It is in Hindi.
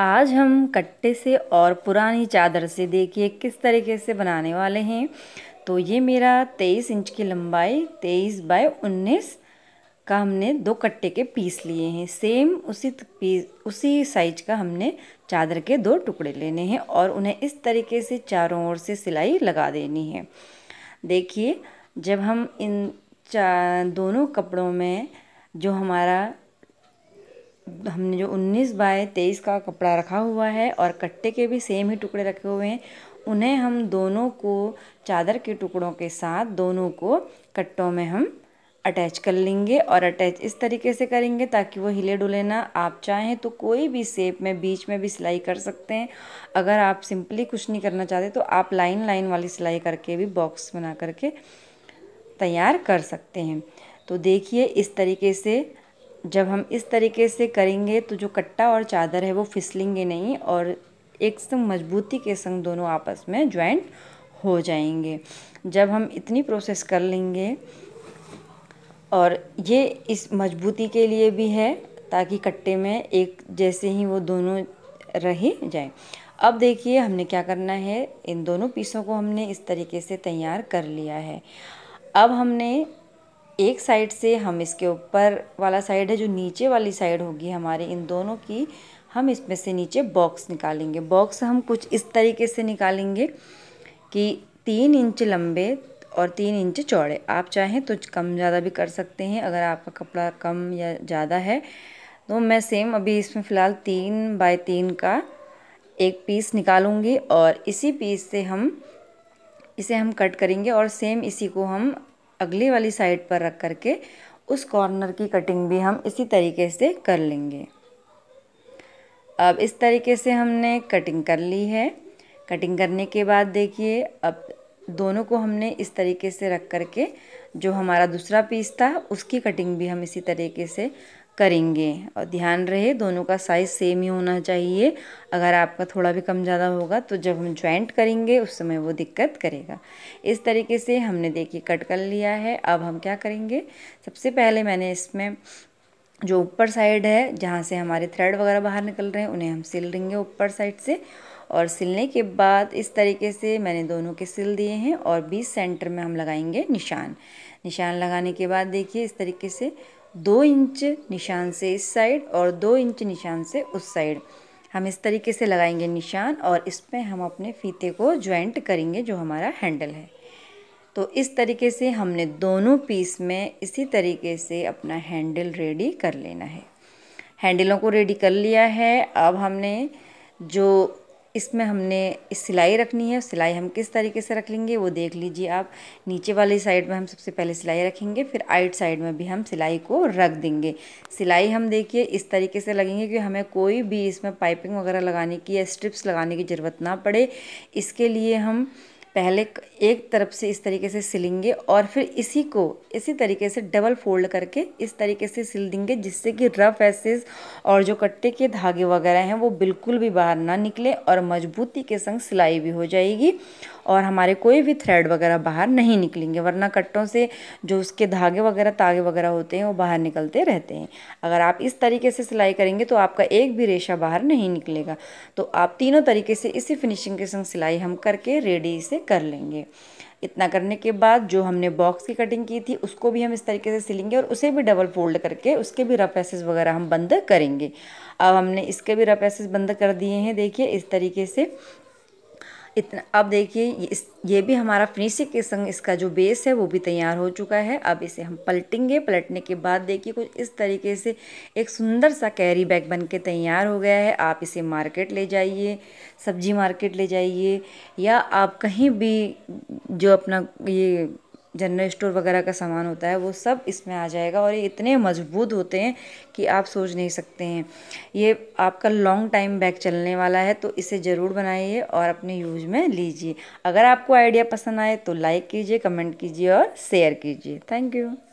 आज हम कट्टे से और पुरानी चादर से देखिए किस तरीके से बनाने वाले हैं तो ये मेरा 23 इंच की लंबाई 23 बाय 19 का हमने दो कट्टे के पीस लिए हैं सेम उसी पीस उसी साइज का हमने चादर के दो टुकड़े लेने हैं और उन्हें इस तरीके से चारों ओर से सिलाई लगा देनी है देखिए जब हम इन चा दोनों कपड़ों में जो हमारा हमने जो 19 बाय 23 का कपड़ा रखा हुआ है और कट्टे के भी सेम ही टुकड़े रखे हुए हैं उन्हें हम दोनों को चादर के टुकड़ों के साथ दोनों को कट्टों में हम अटैच कर लेंगे और अटैच इस तरीके से करेंगे ताकि वो हिले डुले ना आप चाहें तो कोई भी सेप में बीच में भी सिलाई कर सकते हैं अगर आप सिंपली कुछ नहीं करना चाहते तो आप लाइन लाइन वाली सिलाई करके भी बॉक्स बना करके तैयार कर सकते हैं तो देखिए इस तरीके से जब हम इस तरीके से करेंगे तो जो कट्टा और चादर है वो फिसलेंगे नहीं और एक संग मजबूती के संग दोनों आपस में ज्वाइंट हो जाएंगे जब हम इतनी प्रोसेस कर लेंगे और ये इस मजबूती के लिए भी है ताकि कट्टे में एक जैसे ही वो दोनों रह जाए अब देखिए हमने क्या करना है इन दोनों पीसों को हमने इस तरीके से तैयार कर लिया है अब हमने एक साइड से हम इसके ऊपर वाला साइड है जो नीचे वाली साइड होगी हमारे इन दोनों की हम इसमें से नीचे बॉक्स निकालेंगे बॉक्स हम कुछ इस तरीके से निकालेंगे कि तीन इंच लंबे और तीन इंच चौड़े आप चाहें तो कम ज़्यादा भी कर सकते हैं अगर आपका कपड़ा कम या ज़्यादा है तो मैं सेम अभी इसमें फ़िलहाल तीन बाय तीन का एक पीस निकालूंगी और इसी पीस से हम इसे हम कट करेंगे और सेम इसी को हम अगली वाली साइड पर रख करके उस कॉर्नर की कटिंग भी हम इसी तरीके से कर लेंगे अब इस तरीके से हमने कटिंग कर ली है कटिंग करने के बाद देखिए अब दोनों को हमने इस तरीके से रख कर के जो हमारा दूसरा पीस था उसकी कटिंग भी हम इसी तरीके से करेंगे और ध्यान रहे दोनों का साइज़ सेम ही होना चाहिए अगर आपका थोड़ा भी कम ज़्यादा होगा तो जब हम ज्वाइंट करेंगे उस समय वो दिक्कत करेगा इस तरीके से हमने देखिए कट कर लिया है अब हम क्या करेंगे सबसे पहले मैंने इसमें जो ऊपर साइड है जहाँ से हमारे थ्रेड वगैरह बाहर निकल रहे हैं उन्हें हम सिल देंगे ऊपर साइड से और सिलने के बाद इस तरीके से मैंने दोनों के सिल दिए हैं और बीस सेंटर में हम लगाएंगे निशान निशान लगाने के बाद देखिए इस तरीके से दो इंच निशान से इस साइड और दो इंच निशान से उस साइड हम इस तरीके से लगाएंगे निशान और इस पर हम अपने फीते को ज्वाइंट करेंगे जो हमारा हैंडल है तो इस तरीके से हमने दोनों पीस में इसी तरीके से अपना हैंडल रेडी कर लेना है हैंडलों को रेडी कर लिया है अब हमने जो इसमें हमने इस सिलाई रखनी है सिलाई हम किस तरीके से रख लेंगे वो देख लीजिए आप नीचे वाली साइड में हम सबसे पहले सिलाई रखेंगे फिर आइट साइड में भी हम सिलाई को रख देंगे सिलाई हम देखिए इस तरीके से लगेंगे कि हमें कोई भी इसमें पाइपिंग वगैरह लगाने की या स्ट्रिप्स लगाने की ज़रूरत ना पड़े इसके लिए हम पहले एक तरफ से इस तरीके से सिलेंगे और फिर इसी को इसी तरीके से डबल फोल्ड करके इस तरीके से सिल देंगे जिससे कि रफ एसेस और जो कट्टे के धागे वगैरह हैं वो बिल्कुल भी बाहर ना निकले और मजबूती के संग सिलाई भी हो जाएगी और हमारे कोई भी थ्रेड वगैरह बाहर नहीं निकलेंगे वरना कट्टों से जो उसके धागे वगैरह तागे वगैरह होते हैं वो बाहर निकलते रहते हैं अगर आप इस तरीके से सिलाई करेंगे तो आपका एक भी रेशा बाहर नहीं निकलेगा तो आप तीनों तरीके से इसी फिनिशिंग के संग सिलाई हम करके रेडी से कर लेंगे इतना करने के बाद जो हमने बॉक्स की कटिंग की थी उसको भी हम इस तरीके से सिलेंगे और उसे भी डबल फोल्ड करके उसके भी रफ एसेस वगैरह हम बंद करेंगे अब हमने इसके भी रफ एसेस बंद कर दिए हैं देखिए इस तरीके से इतना अब देखिए इस ये भी हमारा फिनिशिंग के संग इसका जो बेस है वो भी तैयार हो चुका है अब इसे हम पलटेंगे पलटने के बाद देखिए कुछ इस तरीके से एक सुंदर सा कैरी बैग बन के तैयार हो गया है आप इसे मार्केट ले जाइए सब्जी मार्केट ले जाइए या आप कहीं भी जो अपना ये जनरल स्टोर वगैरह का सामान होता है वो सब इसमें आ जाएगा और ये इतने मजबूत होते हैं कि आप सोच नहीं सकते हैं ये आपका लॉन्ग टाइम बैग चलने वाला है तो इसे ज़रूर बनाइए और अपने यूज में लीजिए अगर आपको आइडिया पसंद आए तो लाइक कीजिए कमेंट कीजिए और शेयर कीजिए थैंक यू